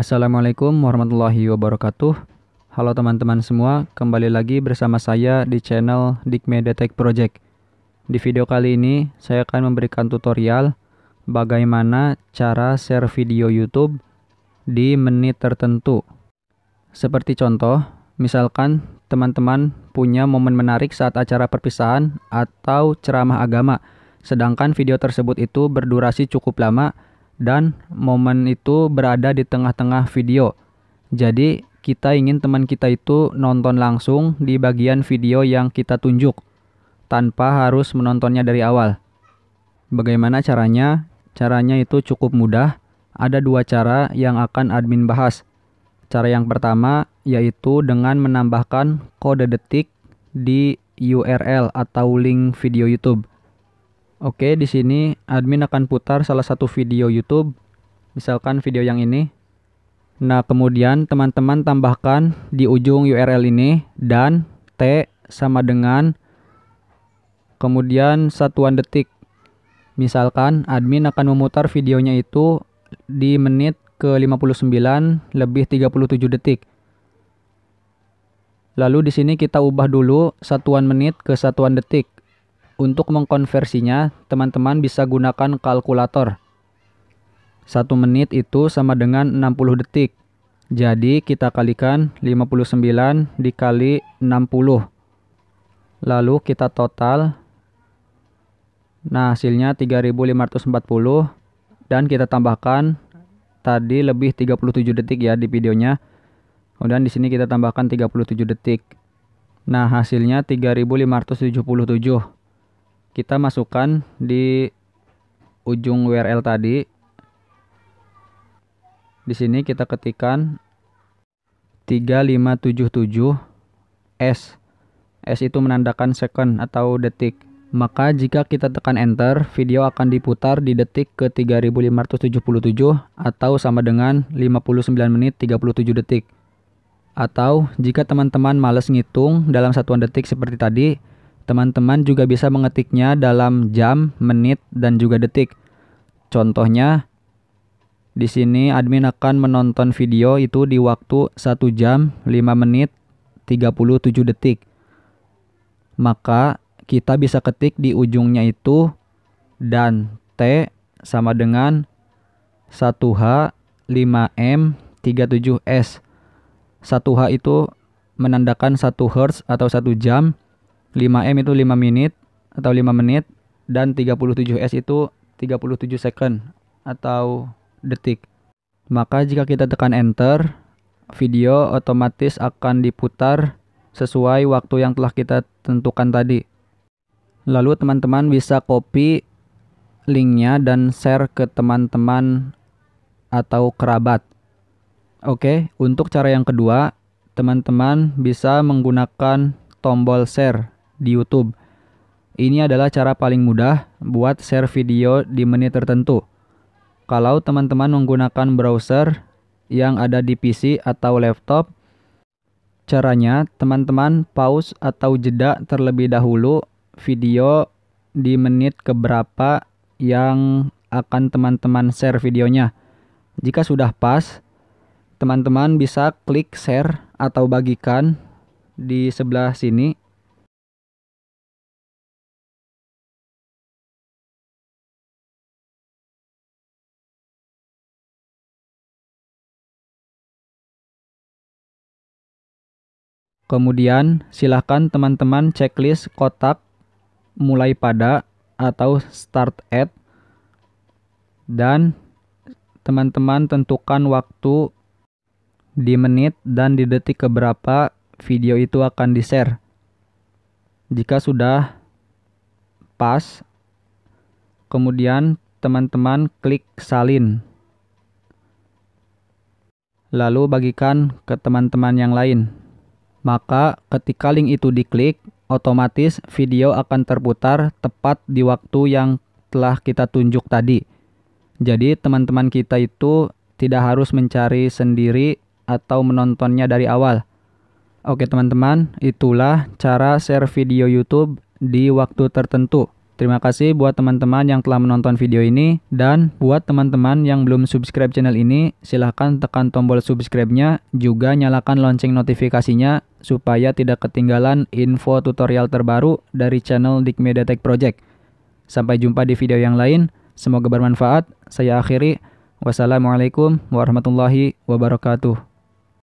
Assalamualaikum warahmatullahi wabarakatuh. Halo teman-teman semua, kembali lagi bersama saya di channel Dikmedia Tech Project. Di video kali ini, saya akan memberikan tutorial bagaimana cara share video YouTube di menit tertentu. Seperti contoh, misalkan teman-teman punya momen menarik saat acara perpisahan atau ceramah agama, sedangkan video tersebut itu berdurasi cukup lama, dan momen itu berada di tengah-tengah video. Jadi, kita ingin teman kita itu nonton langsung di bagian video yang kita tunjuk tanpa harus menontonnya dari awal. Bagaimana caranya? Caranya itu cukup mudah. Ada dua cara yang akan admin bahas. Cara yang pertama yaitu dengan menambahkan kode detik di URL atau link video YouTube. Oke, di sini admin akan putar salah satu video YouTube, misalkan video yang ini. Nah, kemudian teman-teman tambahkan di ujung URL ini dan T sama dengan kemudian satuan detik. Misalkan admin akan memutar videonya itu di menit ke 59 lebih 37 detik. Lalu di sini kita ubah dulu satuan menit ke satuan detik untuk mengkonversinya, teman-teman bisa gunakan kalkulator. 1 menit itu sama dengan 60 detik. Jadi kita kalikan 59 dikali 60. Lalu kita total. Nah, hasilnya 3540 dan kita tambahkan tadi lebih 37 detik ya di videonya. Kemudian di sini kita tambahkan 37 detik. Nah, hasilnya 3577 kita masukkan di ujung URL tadi. Di sini kita ketikkan 3577 S. S itu menandakan second atau detik. Maka jika kita tekan enter, video akan diputar di detik ke 3577 atau sama dengan 59 menit 37 detik. Atau jika teman-teman males ngitung dalam satuan detik seperti tadi, Teman-teman juga bisa mengetiknya dalam jam, menit, dan juga detik. Contohnya, di sini admin akan menonton video itu di waktu 1 jam 5 menit 37 detik. Maka kita bisa ketik di ujungnya itu dan T sama dengan 1H 5M 37S. 1H itu menandakan 1 Hz atau 1 jam, 5M itu 5 menit atau 5 menit dan 37S itu 37 second atau detik. Maka jika kita tekan enter, video otomatis akan diputar sesuai waktu yang telah kita tentukan tadi. Lalu teman-teman bisa copy linknya dan share ke teman-teman atau kerabat. Oke, untuk cara yang kedua, teman-teman bisa menggunakan tombol share di YouTube. Ini adalah cara paling mudah buat share video di menit tertentu. Kalau teman-teman menggunakan browser yang ada di PC atau laptop, caranya teman-teman pause atau jeda terlebih dahulu video di menit keberapa yang akan teman-teman share videonya. Jika sudah pas, teman-teman bisa klik share atau bagikan di sebelah sini Kemudian, silahkan teman-teman checklist kotak mulai pada atau start at dan teman-teman tentukan waktu di menit dan di detik keberapa video itu akan di-share. Jika sudah pas, kemudian teman-teman klik salin. Lalu bagikan ke teman-teman yang lain. Maka ketika link itu diklik, otomatis video akan terputar tepat di waktu yang telah kita tunjuk tadi. Jadi teman-teman kita itu tidak harus mencari sendiri atau menontonnya dari awal. Oke teman-teman, itulah cara share video YouTube di waktu tertentu. Terima kasih buat teman-teman yang telah menonton video ini dan buat teman-teman yang belum subscribe channel ini, silahkan tekan tombol subscribe-nya, juga nyalakan lonceng notifikasinya supaya tidak ketinggalan info tutorial terbaru dari channel Dik Media Tech Project. Sampai jumpa di video yang lain, semoga bermanfaat. Saya akhiri, wassalamualaikum warahmatullahi wabarakatuh.